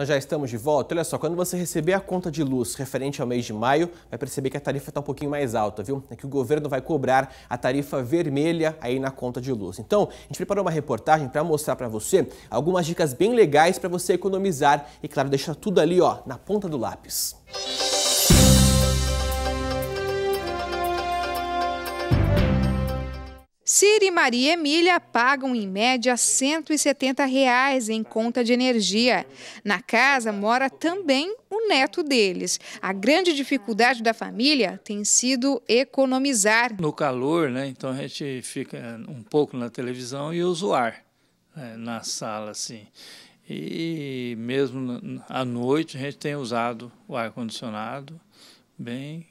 Nós já estamos de volta. Olha só, quando você receber a conta de luz referente ao mês de maio, vai perceber que a tarifa está um pouquinho mais alta, viu? É que o governo vai cobrar a tarifa vermelha aí na conta de luz. Então, a gente preparou uma reportagem para mostrar para você algumas dicas bem legais para você economizar e, claro, deixar tudo ali ó, na ponta do lápis. Música Ciri e Maria Emília pagam em média R$ 170 reais em conta de energia. Na casa mora também o neto deles. A grande dificuldade da família tem sido economizar. No calor, né? Então a gente fica um pouco na televisão e usa o ar né, na sala, assim. E mesmo à noite a gente tem usado o ar condicionado bem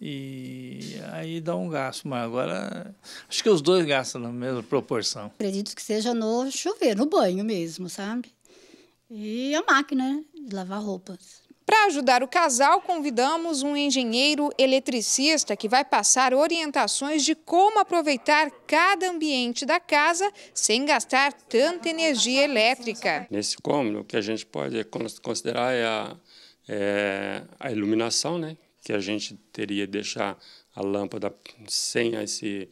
e aí dá um gasto, mas agora acho que os dois gastam na mesma proporção. Acredito que seja no chuveiro, no banho mesmo, sabe? E a máquina de lavar roupas. Para ajudar o casal, convidamos um engenheiro eletricista que vai passar orientações de como aproveitar cada ambiente da casa sem gastar tanta energia elétrica. Nesse cômodo, o que a gente pode considerar é a, é a iluminação, né? que a gente teria que deixar a lâmpada sem esse,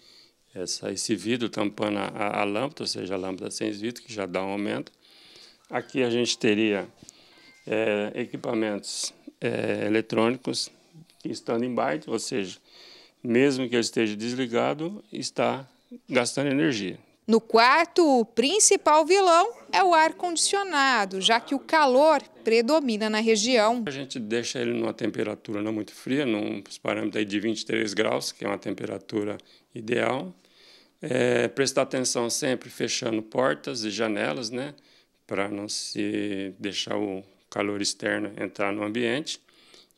essa, esse vidro tampando a, a lâmpada, ou seja, a lâmpada sem vidro, que já dá um aumento. Aqui a gente teria é, equipamentos é, eletrônicos estando em byte, ou seja, mesmo que ele esteja desligado, está gastando energia. No quarto, o principal vilão é o ar-condicionado, já que o calor predomina na região. A gente deixa ele numa temperatura não muito fria, num parâmetro de 23 graus, que é uma temperatura ideal. É, prestar atenção sempre fechando portas e janelas, né, para não se deixar o calor externo entrar no ambiente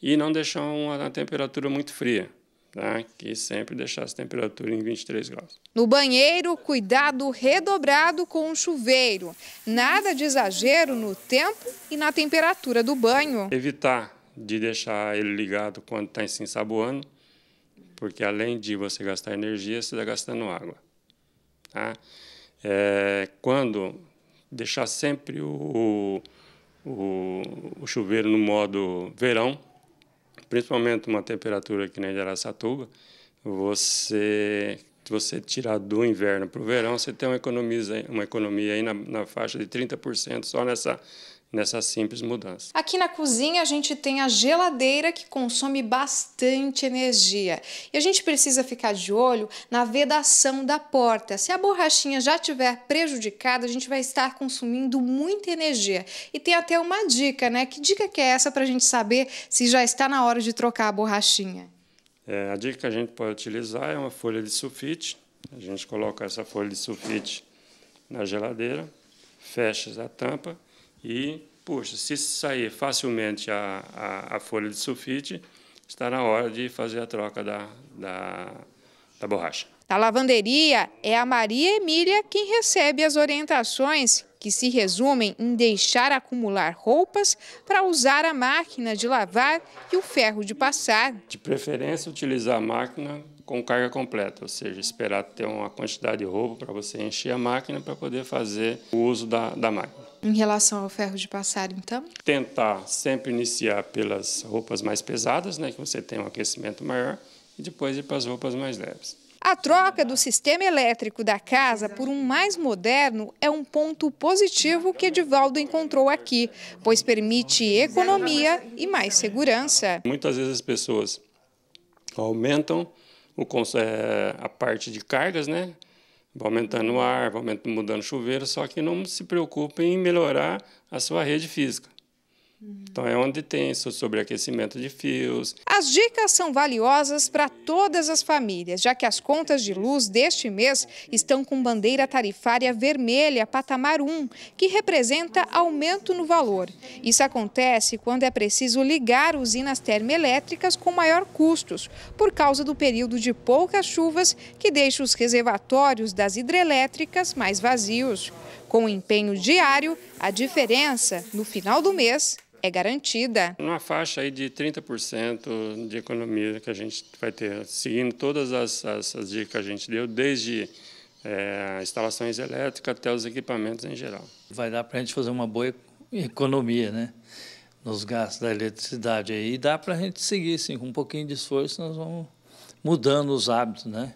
e não deixar uma temperatura muito fria tá? que sempre deixasse a temperatura em 23 graus. No banheiro, cuidado redobrado com o chuveiro. Nada de exagero no tempo e na temperatura do banho. Evitar de deixar ele ligado quando está se ensaboando, porque além de você gastar energia, você está gastando água. Tá? É, quando deixar sempre o, o, o chuveiro no modo verão, principalmente uma temperatura que nem é de Araçatuba, você se você tirar do inverno para o verão, você tem uma economia, uma economia aí na, na faixa de 30% só nessa nessa simples mudança. Aqui na cozinha a gente tem a geladeira que consome bastante energia e a gente precisa ficar de olho na vedação da porta. Se a borrachinha já tiver prejudicada, a gente vai estar consumindo muita energia. E tem até uma dica, né? Que dica que é essa para a gente saber se já está na hora de trocar a borrachinha? É, a dica que a gente pode utilizar é uma folha de sulfite. A gente coloca essa folha de sulfite na geladeira, fecha a tampa e, puxa, se sair facilmente a, a, a, folha de sulfite, está na hora de fazer a troca da, da, da borracha. Na lavanderia, é a Maria Emília quem recebe as orientações, que se resumem em deixar acumular roupas para usar a máquina de lavar e o ferro de passar. De preferência, utilizar a máquina com carga completa, ou seja, esperar ter uma quantidade de roupa para você encher a máquina para poder fazer o uso da, da máquina. Em relação ao ferro de passar, então? Tentar sempre iniciar pelas roupas mais pesadas, né, que você tem um aquecimento maior, e depois ir para as roupas mais leves. A troca do sistema elétrico da casa por um mais moderno é um ponto positivo que Edivaldo encontrou aqui, pois permite economia e mais segurança. Muitas vezes as pessoas aumentam eh, a parte de cargas, né? Vai aumentando o ar, vai mudando o chuveiro, só que não se preocupem em melhorar a sua rede física. Então é onde tem sobreaquecimento de fios. As dicas são valiosas para todas as famílias, já que as contas de luz deste mês estão com bandeira tarifária vermelha, patamar 1, que representa aumento no valor. Isso acontece quando é preciso ligar usinas termoelétricas com maior custos, por causa do período de poucas chuvas que deixa os reservatórios das hidrelétricas mais vazios. Com o empenho diário, a diferença, no final do mês, é garantida. Uma faixa aí de 30% de economia que a gente vai ter, seguindo todas as, as, as dicas que a gente deu, desde é, instalações elétricas até os equipamentos em geral. Vai dar para a gente fazer uma boa economia, né? Nos gastos da eletricidade aí. E dá para a gente seguir, sim, com um pouquinho de esforço, nós vamos mudando os hábitos, né?